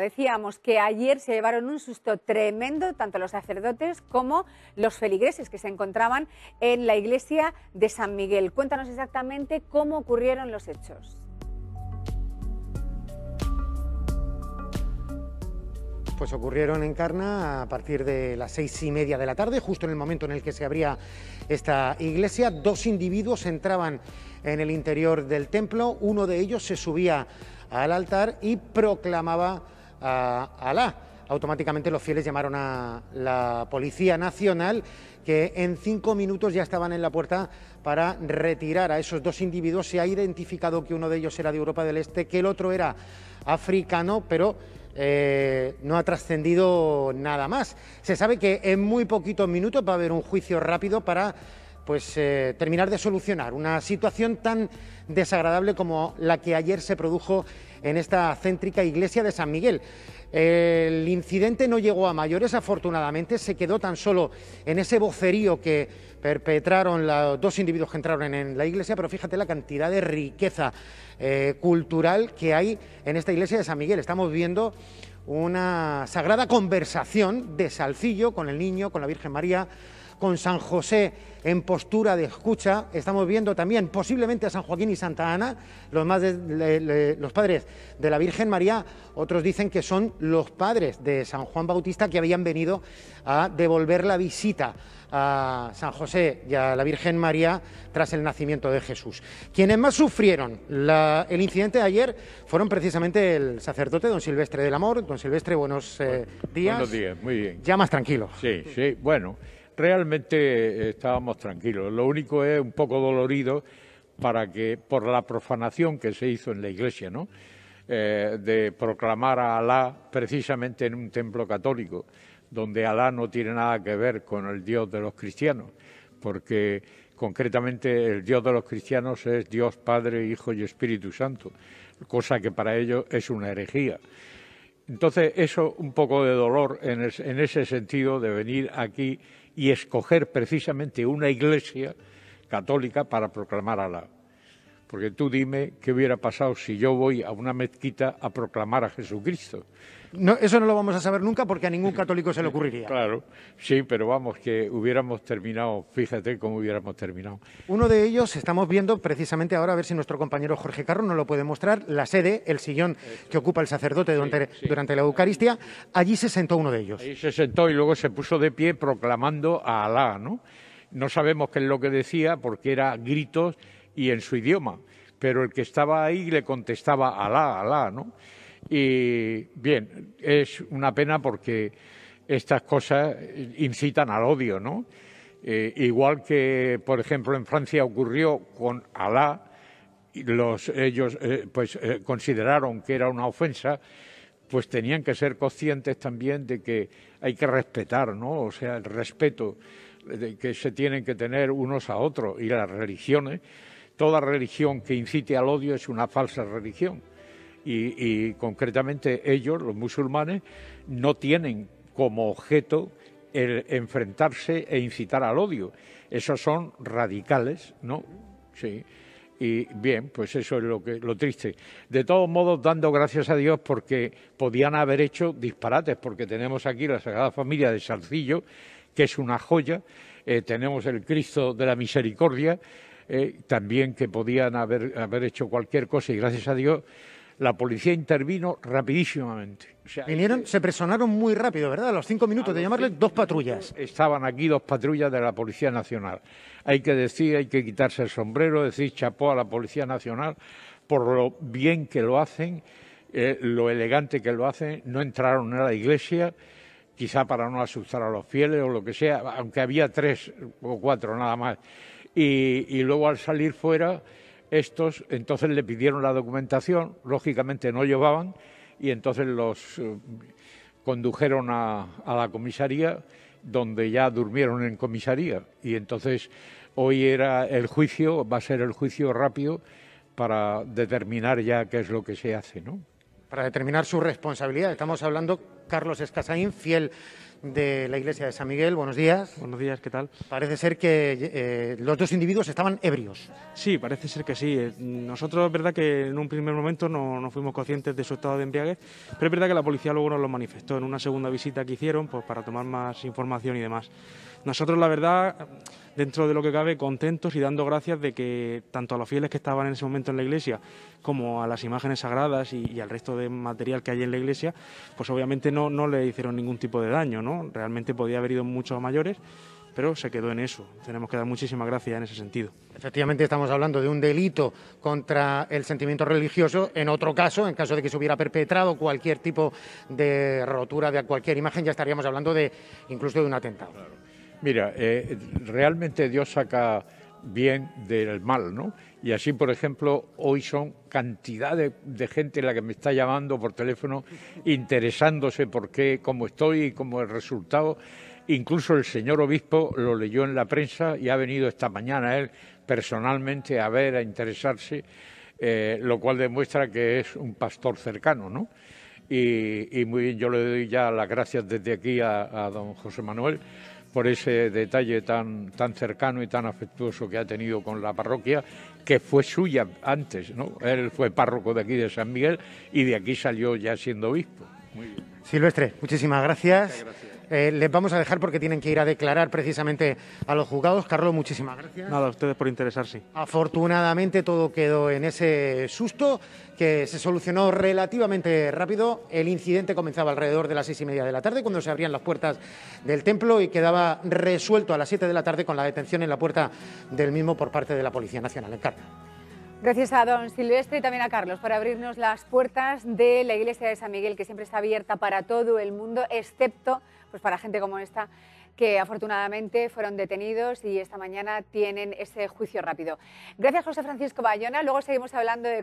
Decíamos que ayer se llevaron un susto tremendo tanto los sacerdotes como los feligreses que se encontraban en la iglesia de San Miguel. Cuéntanos exactamente cómo ocurrieron los hechos. pues ocurrieron en Carna a partir de las seis y media de la tarde, justo en el momento en el que se abría esta iglesia. Dos individuos entraban en el interior del templo, uno de ellos se subía al altar y proclamaba a Alá. Automáticamente los fieles llamaron a la Policía Nacional, que en cinco minutos ya estaban en la puerta para retirar a esos dos individuos. Se ha identificado que uno de ellos era de Europa del Este, que el otro era africano, pero eh, no ha trascendido nada más. Se sabe que en muy poquitos minutos va a haber un juicio rápido para pues, eh, terminar de solucionar una situación tan desagradable como la que ayer se produjo en esta céntrica iglesia de San Miguel. El incidente no llegó a mayores, afortunadamente, se quedó tan solo en ese vocerío que perpetraron los dos individuos que entraron en la iglesia, pero fíjate la cantidad de riqueza eh, cultural que hay en esta iglesia de San Miguel. Estamos viendo una sagrada conversación de Salcillo con el niño, con la Virgen María, con San José en postura de escucha. Estamos viendo también posiblemente a San Joaquín y Santa Ana, los, más los padres de la Virgen María. Otros dicen que son los padres de San Juan Bautista que habían venido a devolver la visita a San José y a la Virgen María tras el nacimiento de Jesús. Quienes más sufrieron el incidente de ayer fueron precisamente el sacerdote don Silvestre del Amor. Don Silvestre, buenos eh, días. Buenos días, muy bien. Ya más tranquilo. Sí, sí, bueno realmente eh, estábamos tranquilos. Lo único es un poco dolorido para que por la profanación que se hizo en la iglesia, ¿no? Eh, de proclamar a Alá precisamente en un templo católico, donde Alá no tiene nada que ver con el Dios de los cristianos, porque concretamente el Dios de los cristianos es Dios Padre, Hijo y Espíritu Santo, cosa que para ellos es una herejía. Entonces, eso un poco de dolor en ese sentido de venir aquí y escoger precisamente una iglesia católica para proclamar a la, porque tú dime qué hubiera pasado si yo voy a una mezquita a proclamar a Jesucristo. No, eso no lo vamos a saber nunca porque a ningún católico se le ocurriría. Claro, sí, pero vamos, que hubiéramos terminado, fíjate cómo hubiéramos terminado. Uno de ellos estamos viendo precisamente ahora, a ver si nuestro compañero Jorge Carro nos lo puede mostrar, la sede, el sillón que ocupa el sacerdote durante, la Eucaristía, allí se sentó uno de ellos. Allí se sentó y luego se puso de pie proclamando a Alá, ¿no? No sabemos qué es lo que decía porque era gritos y en su idioma, pero el que estaba ahí le contestaba Alá, Alá, ¿no? Y bien, es una pena porque estas cosas incitan al odio, ¿no? Eh, igual que, por ejemplo, en Francia ocurrió con Alá, los, ellos eh, pues, eh, consideraron que era una ofensa, pues tenían que ser conscientes también de que hay que respetar, ¿no? O sea, el respeto que se tienen que tener unos a otros y las religiones Toda religión que incite al odio es una falsa religión. Y, concretamente ellos, los musulmanes, no tienen como objeto el enfrentarse e incitar al odio. Esos son radicales, ¿no? Sí. Y bien, pues eso es lo, que, triste. De todos modos, dando gracias a Dios porque podían haber hecho disparates, porque tenemos aquí la Sagrada Familia de Salcillo, que es una joya, eh, tenemos el Cristo de la Misericordia, eh, también que podían haber, haber hecho cualquier cosa y gracias a Dios la policía intervino rapidísimamente. Vinieron, eh, se presionaron muy rápido, ¿verdad? A los cinco minutos de llamarle, dos patrullas. Estaban aquí dos patrullas de la Policía Nacional. Hay que decir, hay que quitarse el sombrero, decir chapó a la Policía Nacional por lo bien que lo hacen, eh, lo elegante que lo hacen. No entraron en la iglesia, quizá para no asustar a los fieles o lo que sea, aunque había tres o cuatro nada más y, luego al salir fuera, estos entonces le pidieron la documentación, lógicamente no llevaban y entonces los eh, condujeron a, a, la comisaría donde ya durmieron en comisaría y entonces hoy era el juicio, va a ser el juicio rápido para determinar ya qué es lo que se hace, ¿no? Para determinar su responsabilidad, estamos hablando Carlos Escasaín, fiel de la iglesia de San Miguel. Buenos días. Buenos días, ¿qué tal? Parece ser que eh, los dos individuos estaban ebrios. Sí, parece ser que sí. Eh, nosotros es verdad que en un primer momento no, fuimos conscientes de su estado de embriaguez, pero es verdad que la policía luego nos lo manifestó en una segunda visita que hicieron pues, para tomar más información y demás. Nosotros, la verdad, dentro de lo que cabe, contentos y dando gracias de que tanto a los fieles que estaban en ese momento en la iglesia como a las imágenes sagradas y, y al resto de material que hay en la iglesia, pues obviamente no, le hicieron ningún tipo de daño, ¿no? Realmente podía haber ido muchos mayores, pero se quedó en eso. Tenemos que dar muchísima gracia en ese sentido. Efectivamente, estamos hablando de un delito contra el sentimiento religioso. En otro caso, en caso de que se hubiera perpetrado cualquier tipo de rotura de cualquier imagen, ya estaríamos hablando de incluso de un atentado. Mira, eh, realmente Dios saca bien del mal, ¿no? Y así, por ejemplo, hoy son cantidad de, gente la que me está llamando por teléfono interesándose por qué, cómo estoy y cómo el resultado. Incluso el señor obispo lo leyó en la prensa y ha venido esta mañana él personalmente a ver, a interesarse, eh, lo cual demuestra que es un pastor cercano, ¿no? Y, muy bien, yo le doy ya las gracias desde aquí a don José Manuel por ese detalle tan, tan cercano y tan afectuoso que ha tenido con la parroquia, que fue suya antes, ¿no? Él fue párroco de aquí de San Miguel y de aquí salió ya siendo obispo. Silvestre, muchísimas gracias. Eh, les vamos a dejar porque tienen que ir a declarar precisamente a los juzgados. Carlos, muchísimas gracias. Nada, a ustedes por interesarse. Afortunadamente todo quedó en ese susto que se solucionó relativamente rápido. El incidente comenzaba alrededor de las seis y media de la tarde cuando se abrían las puertas del templo y quedaba resuelto a las siete de la tarde con la detención en la puerta del mismo por parte de la Policía Nacional. carta. Gracias a don Silvestre y también a Carlos por abrirnos las puertas de la iglesia de San Miguel, que siempre está abierta para todo el mundo, excepto pues, para gente como esta que afortunadamente fueron detenidos y esta mañana tienen ese juicio rápido. Gracias José Francisco Bayona, luego seguimos hablando de...